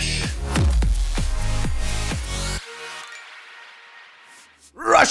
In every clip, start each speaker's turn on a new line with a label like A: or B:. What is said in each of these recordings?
A: Flash.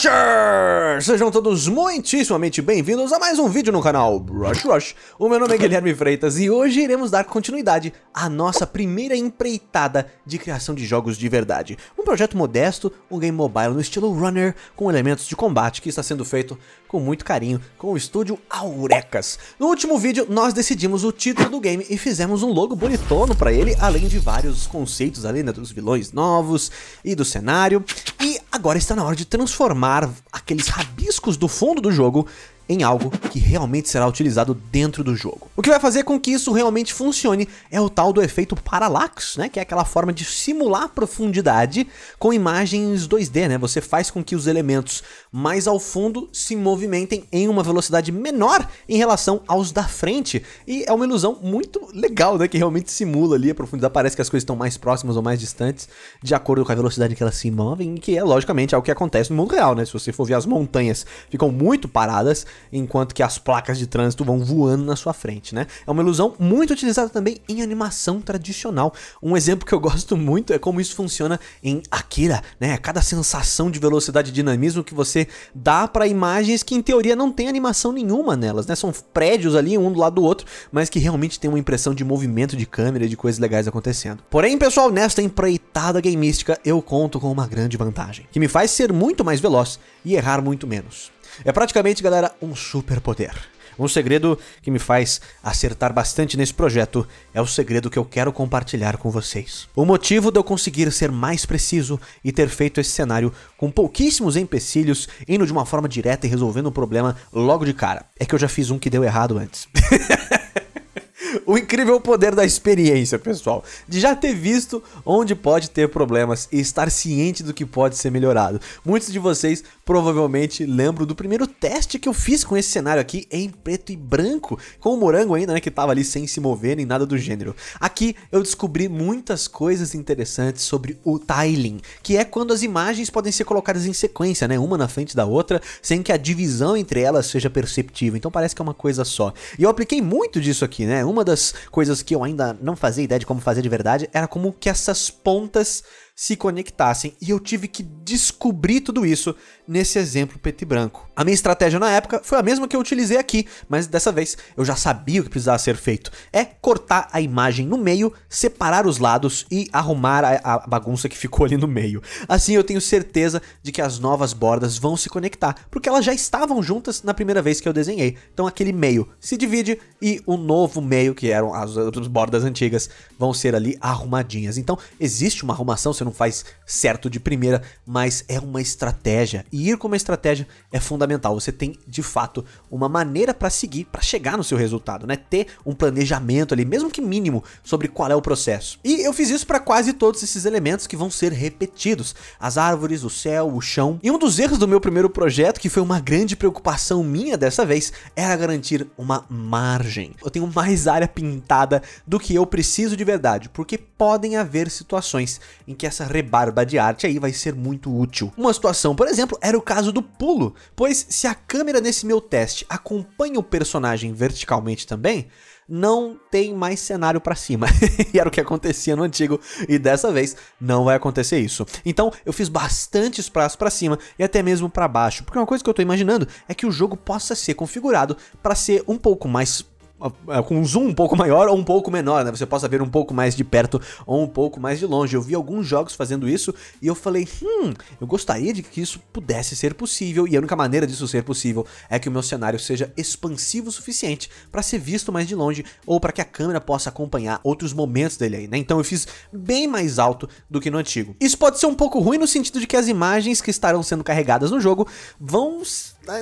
A: Brushers! Sejam todos muitíssimamente bem-vindos a mais um vídeo no canal Brush Rush. O meu nome é Guilherme Freitas e hoje iremos dar continuidade à nossa primeira empreitada de criação de jogos de verdade. Um projeto modesto, um game mobile no estilo runner, com elementos de combate que está sendo feito com muito carinho com o estúdio Aurecas. No último vídeo nós decidimos o título do game e fizemos um logo bonitono para ele, além de vários conceitos ali né, dos vilões novos e do cenário. E Agora está na hora de transformar aqueles rabiscos do fundo do jogo em algo que realmente será utilizado dentro do jogo. O que vai fazer com que isso realmente funcione é o tal do efeito parallax, né, que é aquela forma de simular profundidade com imagens 2D, né? Você faz com que os elementos mais ao fundo se movimentem em uma velocidade menor em relação aos da frente, e é uma ilusão muito legal, né, que realmente simula ali a profundidade, parece que as coisas estão mais próximas ou mais distantes de acordo com a velocidade que elas se movem, que é logicamente algo que acontece no mundo real, né? Se você for ver as montanhas, ficam muito paradas, enquanto que as placas de trânsito vão voando na sua frente, né? É uma ilusão muito utilizada também em animação tradicional. Um exemplo que eu gosto muito é como isso funciona em Akira, né? Cada sensação de velocidade e dinamismo que você dá para imagens que em teoria não tem animação nenhuma nelas, né? São prédios ali um do lado do outro, mas que realmente tem uma impressão de movimento de câmera e de coisas legais acontecendo. Porém, pessoal, nesta empreitada gameística eu conto com uma grande vantagem, que me faz ser muito mais veloz e errar muito menos. É praticamente, galera, um superpoder. Um segredo que me faz acertar bastante nesse projeto é o segredo que eu quero compartilhar com vocês. O motivo de eu conseguir ser mais preciso e ter feito esse cenário com pouquíssimos empecilhos, indo de uma forma direta e resolvendo o um problema logo de cara, é que eu já fiz um que deu errado antes. o incrível poder da experiência, pessoal. De já ter visto onde pode ter problemas e estar ciente do que pode ser melhorado. Muitos de vocês provavelmente lembram do primeiro teste que eu fiz com esse cenário aqui em preto e branco, com o morango ainda, né, que tava ali sem se mover nem nada do gênero. Aqui eu descobri muitas coisas interessantes sobre o tiling, que é quando as imagens podem ser colocadas em sequência, né, uma na frente da outra, sem que a divisão entre elas seja perceptível. Então parece que é uma coisa só. E eu apliquei muito disso aqui, né? Uma uma das coisas que eu ainda não fazia ideia de como fazer de verdade era como que essas pontas se conectassem, e eu tive que descobrir tudo isso nesse exemplo preto e branco. A minha estratégia na época foi a mesma que eu utilizei aqui, mas dessa vez eu já sabia o que precisava ser feito. É cortar a imagem no meio, separar os lados e arrumar a, a bagunça que ficou ali no meio. Assim eu tenho certeza de que as novas bordas vão se conectar, porque elas já estavam juntas na primeira vez que eu desenhei. Então aquele meio se divide e o novo meio, que eram as, as bordas antigas, vão ser ali arrumadinhas. Então, existe uma arrumação, você não faz certo de primeira, mas é uma estratégia. E ir com uma estratégia é fundamental. Você tem, de fato, uma maneira para seguir, para chegar no seu resultado, né? Ter um planejamento ali, mesmo que mínimo, sobre qual é o processo. E eu fiz isso para quase todos esses elementos que vão ser repetidos: as árvores, o céu, o chão. E um dos erros do meu primeiro projeto, que foi uma grande preocupação minha dessa vez, era garantir uma margem. Eu tenho mais área pintada do que eu preciso de verdade, porque podem haver situações em que essa rebarba de arte aí vai ser muito útil. Uma situação, por exemplo, era o caso do pulo, pois se a câmera nesse meu teste acompanha o personagem verticalmente também, não tem mais cenário para cima. e era o que acontecia no antigo e dessa vez não vai acontecer isso. Então eu fiz bastante espaço para cima e até mesmo para baixo, porque uma coisa que eu tô imaginando é que o jogo possa ser configurado para ser um pouco mais é, com um zoom um pouco maior ou um pouco menor, né? Você possa ver um pouco mais de perto ou um pouco mais de longe. Eu vi alguns jogos fazendo isso e eu falei, hum, eu gostaria de que isso pudesse ser possível e a única maneira disso ser possível é que o meu cenário seja expansivo o suficiente para ser visto mais de longe ou para que a câmera possa acompanhar outros momentos dele aí, né? Então eu fiz bem mais alto do que no antigo. Isso pode ser um pouco ruim no sentido de que as imagens que estarão sendo carregadas no jogo vão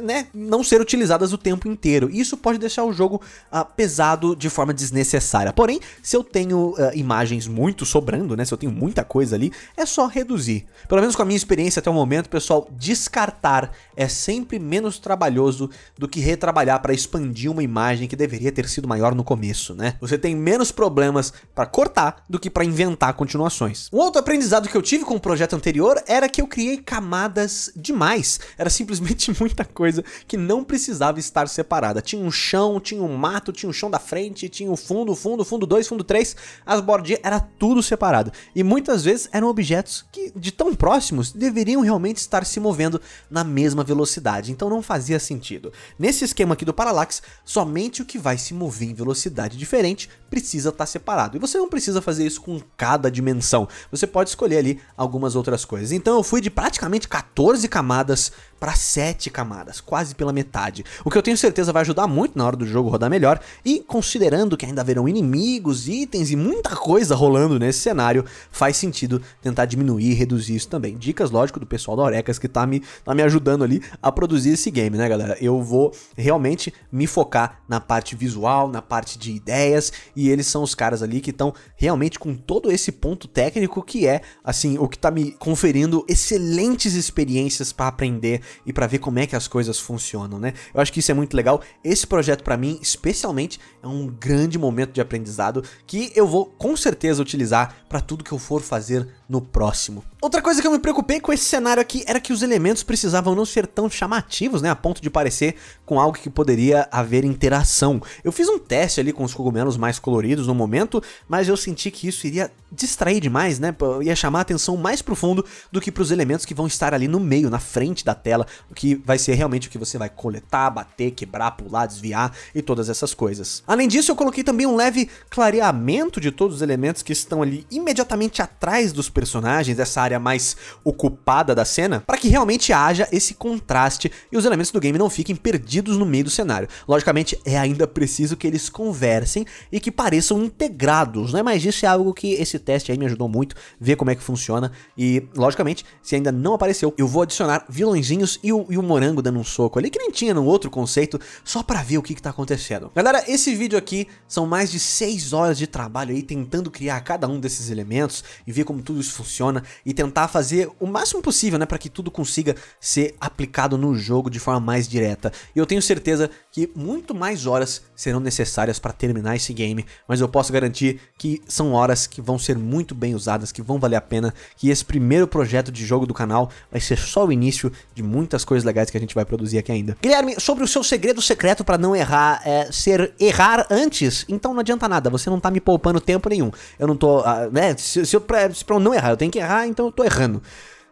A: né, não ser utilizadas o tempo inteiro. Isso pode deixar o jogo uh, pesado de forma desnecessária. Porém, se eu tenho uh, imagens muito sobrando, né, se eu tenho muita coisa ali, é só reduzir. Pelo menos com a minha experiência até o momento, pessoal, descartar é sempre menos trabalhoso do que retrabalhar para expandir uma imagem que deveria ter sido maior no começo, né? Você tem menos problemas para cortar do que para inventar continuações. Um outro aprendizado que eu tive com o projeto anterior era que eu criei camadas demais. Era simplesmente muita coisa coisa que não precisava estar separada. Tinha um chão, tinha um mato, tinha um chão da frente, tinha o um fundo, fundo, fundo 2, fundo 3, as bordinhas, era tudo separado. E muitas vezes eram objetos que, de tão próximos, deveriam realmente estar se movendo na mesma velocidade, então não fazia sentido. Nesse esquema aqui do Parallax, somente o que vai se mover em velocidade diferente precisa estar separado. E você não precisa fazer isso com cada dimensão, você pode escolher ali algumas outras coisas. Então eu fui de praticamente 14 camadas para 7 camadas camadas, quase pela metade, o que eu tenho certeza vai ajudar muito na hora do jogo rodar melhor, e considerando que ainda haverão inimigos, itens e muita coisa rolando nesse cenário, faz sentido tentar diminuir e reduzir isso também. Dicas, lógico, do pessoal da Orecas que tá me, tá me ajudando ali a produzir esse game, né, galera? Eu vou realmente me focar na parte visual, na parte de ideias, e eles são os caras ali que estão realmente com todo esse ponto técnico que é, assim, o que tá me conferindo excelentes experiências para aprender e para ver como é que as coisas funcionam, né? Eu acho que isso é muito legal. Esse projeto para mim, especialmente, é um grande momento de aprendizado que eu vou com certeza utilizar para tudo que eu for fazer no próximo. Outra coisa que eu me preocupei com esse cenário aqui era que os elementos precisavam não ser tão chamativos, né, a ponto de parecer com algo que poderia haver interação. Eu fiz um teste ali com os cogumelos mais coloridos no momento, mas eu senti que isso iria distrair demais, né? Ia chamar a atenção mais o fundo do que pros elementos que vão estar ali no meio, na frente da tela, o que vai ser realmente o que você vai coletar, bater, quebrar, pular, desviar e todas essas coisas. Além disso, eu coloquei também um leve clareamento de todos os elementos que estão ali imediatamente atrás dos personagens, essa área mais ocupada da cena, para que realmente haja esse contraste e os elementos do game não fiquem perdidos no meio do cenário. Logicamente, é ainda preciso que eles conversem e que pareçam integrados, né? Mas isso é algo que esse esse teste aí me ajudou muito, ver como é que funciona. E, logicamente, se ainda não apareceu, eu vou adicionar vilõezinhos e o, e o morango dando um soco ali, que nem tinha no outro conceito, só pra ver o que, que tá acontecendo. Galera, esse vídeo aqui são mais de 6 horas de trabalho aí, tentando criar cada um desses elementos e ver como tudo isso funciona e tentar fazer o máximo possível, né, pra que tudo consiga ser aplicado no jogo de forma mais direta. E eu tenho certeza que muito mais horas serão necessárias para terminar esse game, mas eu posso garantir que são horas que vão ser ser muito bem usadas, que vão valer a pena, que esse primeiro projeto de jogo do canal vai ser só o início de muitas coisas legais que a gente vai produzir aqui ainda. Guilherme, sobre o seu segredo secreto para não errar, é ser errar antes, então não adianta nada, você não tá me poupando tempo nenhum. Eu não tô, ah, né, se, se, eu, pra, se pra eu não errar, eu tenho que errar, então eu tô errando.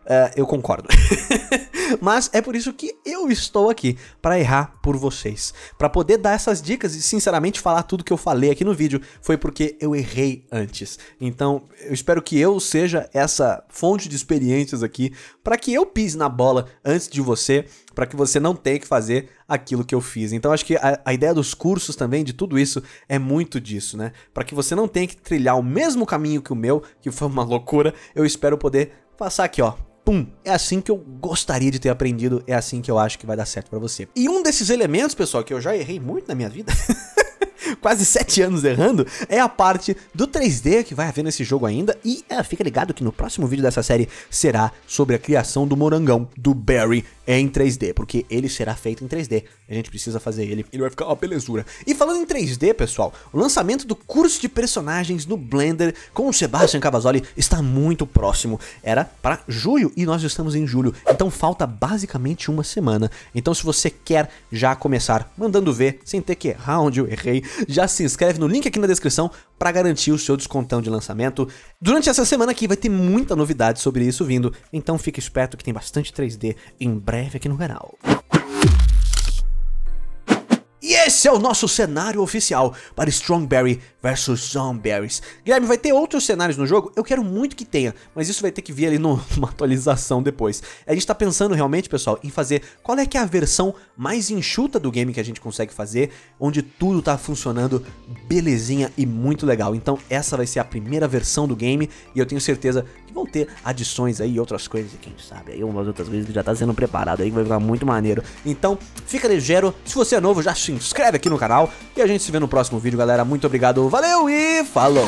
A: Uh, eu concordo. Mas é por isso que eu estou aqui, para errar por vocês. Para poder dar essas dicas e, sinceramente, falar tudo que eu falei aqui no vídeo, foi porque eu errei antes. Então, eu espero que eu seja essa fonte de experiências aqui, para que eu pise na bola antes de você, para que você não tenha que fazer aquilo que eu fiz. Então, acho que a, a ideia dos cursos também, de tudo isso, é muito disso, né? Para que você não tenha que trilhar o mesmo caminho que o meu, que foi uma loucura, eu espero poder passar aqui, ó, pum, é assim que eu gostaria de ter aprendido, é assim que eu acho que vai dar certo para você. E um desses elementos, pessoal, que eu já errei muito na minha vida. quase 7 anos errando, é a parte do 3D que vai haver nesse jogo ainda. E é, fica ligado que no próximo vídeo dessa série será sobre a criação do morangão do Barry em 3D, porque ele será feito em 3D. A gente precisa fazer ele, ele vai ficar uma belezura. E falando em 3D, pessoal, o lançamento do curso de personagens no Blender com o Sebastian Cavazzoli está muito próximo. Era para julho e nós estamos em julho, então falta basicamente uma semana. Então se você quer já começar mandando ver, sem ter que, errar onde eu errei, já se inscreve no link aqui na descrição para garantir o seu descontão de lançamento. Durante essa semana aqui vai ter muita novidade sobre isso vindo, então fique esperto que tem bastante 3D em breve aqui no canal. E esse é o nosso cenário oficial para Strongberry vs Zomberries. Guilherme, vai ter outros cenários no jogo? Eu quero muito que tenha, mas isso vai ter que vir ali numa atualização depois. A gente tá pensando realmente, pessoal, em fazer qual é que é a versão mais enxuta do game que a gente consegue fazer, onde tudo tá funcionando belezinha e muito legal. Então essa vai ser a primeira versão do game e eu tenho certeza Vão ter adições aí, outras coisas, quem sabe, aí umas outras coisas que já tá sendo preparado aí, que vai ficar muito maneiro. Então, fica ligeiro. Se você é novo, já se inscreve aqui no canal. E a gente se vê no próximo vídeo, galera. Muito obrigado, valeu e falou!